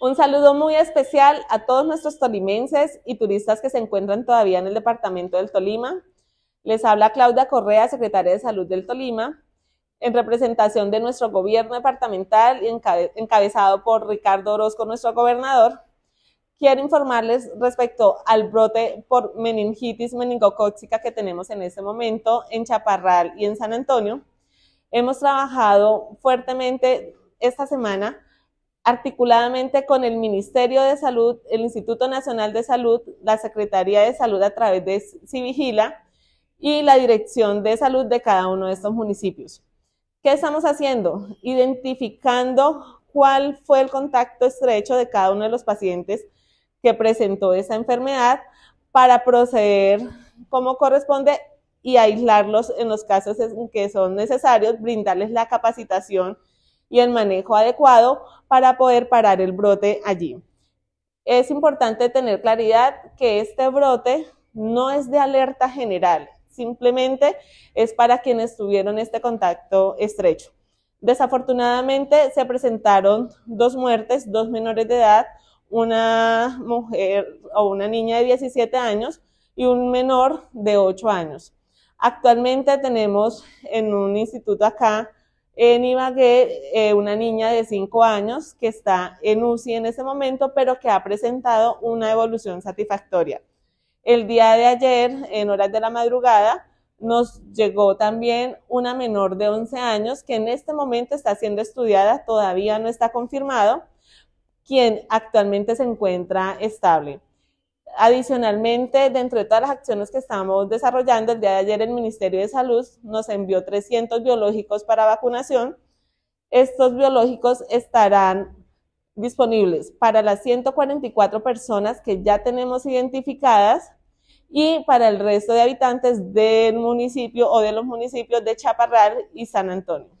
Un saludo muy especial a todos nuestros tolimenses y turistas que se encuentran todavía en el departamento del Tolima. Les habla Claudia Correa, secretaria de Salud del Tolima, en representación de nuestro gobierno departamental y encabezado por Ricardo Orozco, nuestro gobernador. Quiero informarles respecto al brote por meningitis meningocócica que tenemos en este momento en Chaparral y en San Antonio. Hemos trabajado fuertemente esta semana articuladamente con el Ministerio de Salud, el Instituto Nacional de Salud, la Secretaría de Salud a través de Civigila y la Dirección de Salud de cada uno de estos municipios. ¿Qué estamos haciendo? Identificando cuál fue el contacto estrecho de cada uno de los pacientes que presentó esa enfermedad para proceder como corresponde y aislarlos en los casos en que son necesarios, brindarles la capacitación y el manejo adecuado para poder parar el brote allí. Es importante tener claridad que este brote no es de alerta general, simplemente es para quienes tuvieron este contacto estrecho. Desafortunadamente se presentaron dos muertes, dos menores de edad, una mujer o una niña de 17 años y un menor de 8 años. Actualmente tenemos en un instituto acá en Ibagué eh, una niña de 5 años que está en UCI en ese momento, pero que ha presentado una evolución satisfactoria. El día de ayer, en horas de la madrugada, nos llegó también una menor de 11 años que en este momento está siendo estudiada, todavía no está confirmado, quien actualmente se encuentra estable. Adicionalmente, dentro de todas las acciones que estamos desarrollando, el día de ayer el Ministerio de Salud nos envió 300 biológicos para vacunación. Estos biológicos estarán disponibles para las 144 personas que ya tenemos identificadas y para el resto de habitantes del municipio o de los municipios de Chaparral y San Antonio.